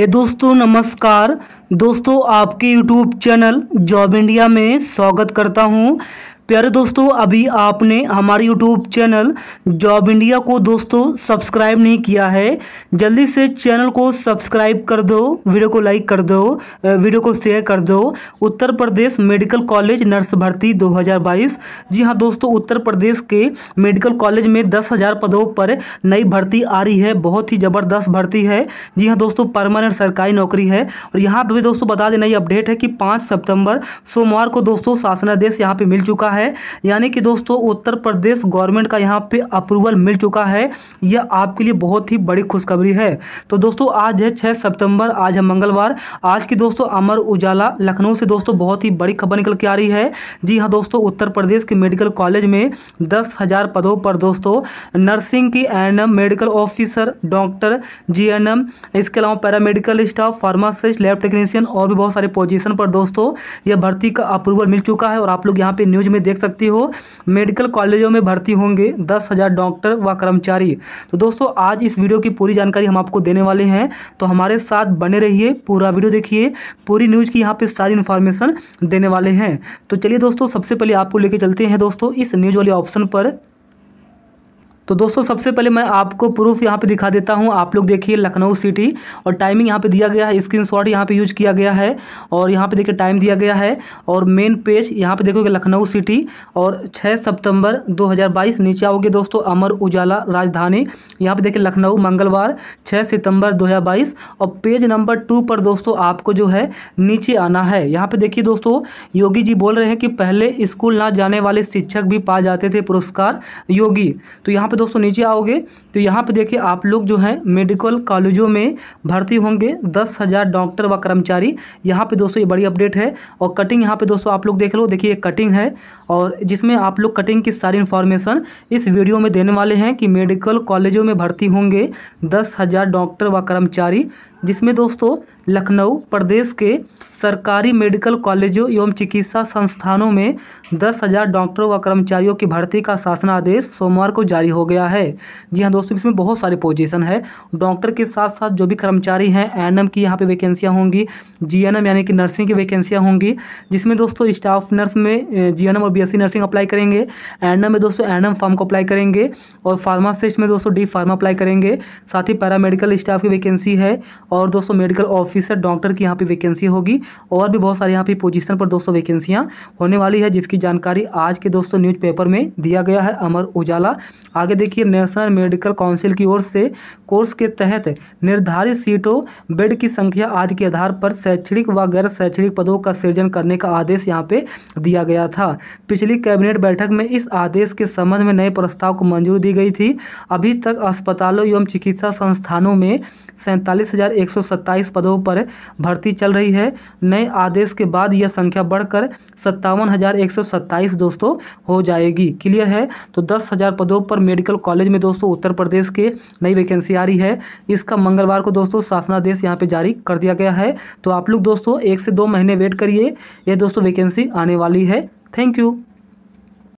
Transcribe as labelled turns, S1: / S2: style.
S1: हे दोस्तों नमस्कार दोस्तों आपके यूट्यूब चैनल जॉब इंडिया में स्वागत करता हूँ प्यारे दोस्तों अभी आपने हमारे यूट्यूब चैनल जॉब इंडिया को दोस्तों सब्सक्राइब नहीं किया है जल्दी से चैनल को सब्सक्राइब कर दो वीडियो को लाइक कर दो वीडियो को शेयर कर दो Uttar Pradesh medical college nurse भर्ती 2022 जी हाँ दोस्तों उत्तर प्रदेश के मेडिकल कॉलेज में दस हज़ार पदों पर नई भर्ती आ रही है बहुत ही ज़बरदस्त भर्ती है जी हाँ दोस्तों परमानेंट सरकारी नौकरी है और यहाँ पर भी दोस्तों बता देना ये अपडेट है कि पाँच सितंबर सोमवार को दोस्तों शासनादेश यहाँ पर मिल चुका है है यानी कि दोस्तों उत्तर प्रदेश गवर्नमेंट का यहाँ पे अप्रूवल मिल चुका है यह आपके लिए बहुत ही बड़ी खुशखबरी है तो दोस्तों आज है छः सितंबर आज है मंगलवार आज की दोस्तों अमर उजाला लखनऊ से दोस्तों बहुत ही बड़ी खबर निकल के आ रही है जी हाँ दोस्तों उत्तर प्रदेश के मेडिकल कॉलेज में दस पदों पर दोस्तों नर्सिंग की एन मेडिकल ऑफिसर डॉक्टर जी इसके अलावा paramedical staff pharmacist lab technician और भी बहुत सारे पोजिशन पर दोस्तों यह भर्ती का अप्रूवल मिल चुका है और आप लोग यहाँ पे न्यूज़ में में देख सकती हो मेडिकल कॉलेजों में भर्ती होंगे दस हज़ार डॉक्टर व कर्मचारी तो दोस्तों आज इस वीडियो की पूरी जानकारी हम आपको देने वाले हैं तो हमारे साथ बने रहिए पूरा वीडियो देखिए पूरी न्यूज़ की यहाँ पर सारी इन्फॉर्मेशन देने वाले हैं तो चलिए दोस्तों सबसे पहले आपको लेके चलते हैं दोस्तों इस न्यूज़ वाले ऑप्शन पर तो दोस्तों सबसे पहले मैं आपको प्रूफ यहाँ पे दिखा देता हूँ आप लोग देखिए लखनऊ सिटी और टाइमिंग यहाँ पे दिया गया है स्क्रीन शॉट यहाँ पर यूज किया गया है और यहाँ पर देखिए टाइम दिया गया है और मेन पेज यहाँ पर देखोगे लखनऊ सिटी और छः सितंबर 2022 नीचे आओगे दोस्तों अमर उजाला राजधानी यहाँ पे देखिए लखनऊ मंगलवार 6 सितंबर 2022 और पेज नंबर टू पर दोस्तों आपको जो है नीचे आना है यहाँ पे देखिए दोस्तों योगी जी बोल रहे हैं कि पहले स्कूल ना जाने वाले शिक्षक भी पा जाते थे पुरस्कार योगी तो यहाँ पे दोस्तों नीचे आओगे तो यहाँ पे देखिए आप लोग जो हैं मेडिकल कॉलेजों में भर्ती होंगे दस हज़ार डॉक्टर व कर्मचारी यहाँ पे दोस्तों ये बड़ी अपडेट है और कटिंग यहाँ पे दोस्तों आप लोग देख लो देखिए कटिंग है और जिसमें आप लोग कटिंग की सारी इन्फॉर्मेशन इस वीडियो में देने वाले हैं कि मेडिकल कॉलेजों में भर्ती होंगे दस डॉक्टर व कर्मचारी जिसमें दोस्तों लखनऊ प्रदेश के सरकारी मेडिकल कॉलेजों एवं चिकित्सा संस्थानों में दस हज़ार डॉक्टरों व कर्मचारियों की भर्ती का शासनादेश सोमवार को जारी हो गया है जी हाँ दोस्तों इसमें बहुत सारे पोजीशन है डॉक्टर के साथ साथ जो भी कर्मचारी हैं एन की यहाँ पे वैकेंसियाँ होंगी जी यानी कि नर्सिंग की वैकेंसियाँ होंगी जिसमें दोस्तों स्टाफ नर्स में जी और बी नर्सिंग अप्लाई करेंगे एन में दोस्तों एन फार्म को अप्लाई करेंगे और फार्मासिस्ट में दोस्तों डी फार्मा अप्लाई करेंगे साथ ही पैरामेडिकल स्टाफ की वैकेंसी है और दोस्तों मेडिकल ऑफिसर डॉक्टर की यहाँ पे वैकेंसी होगी और भी बहुत सारी यहाँ पे पोजीशन पर दोस्तों वैकेंसियाँ होने वाली है जिसकी जानकारी आज के दोस्तों न्यूज़पेपर में दिया गया है अमर उजाला आगे देखिए नेशनल मेडिकल काउंसिल की ओर से कोर्स के तहत निर्धारित सीटों बेड की संख्या आदि के आधार पर शैक्षणिक व गैर शैक्षणिक पदों का सृजन करने का आदेश यहाँ पे दिया गया था पिछली कैबिनेट बैठक में इस आदेश के संबंध में नए प्रस्ताव को मंजूरी दी गई थी अभी तक अस्पतालों एवं चिकित्सा संस्थानों में सैंतालीस हज़ार 127 पदों पर भर्ती चल रही है नए आदेश के बाद यह संख्या बढ़कर सत्तावन दोस्तों हो जाएगी क्लियर है तो दस हज़ार पदों पर मेडिकल कॉलेज में दोस्तों उत्तर प्रदेश के नई वैकेंसी आ रही है इसका मंगलवार को दोस्तों शासनादेश यहाँ पर जारी कर दिया गया है तो आप लोग दोस्तों एक से दो महीने वेट करिए यह दोस्तों वैकेंसी आने वाली है थैंक यू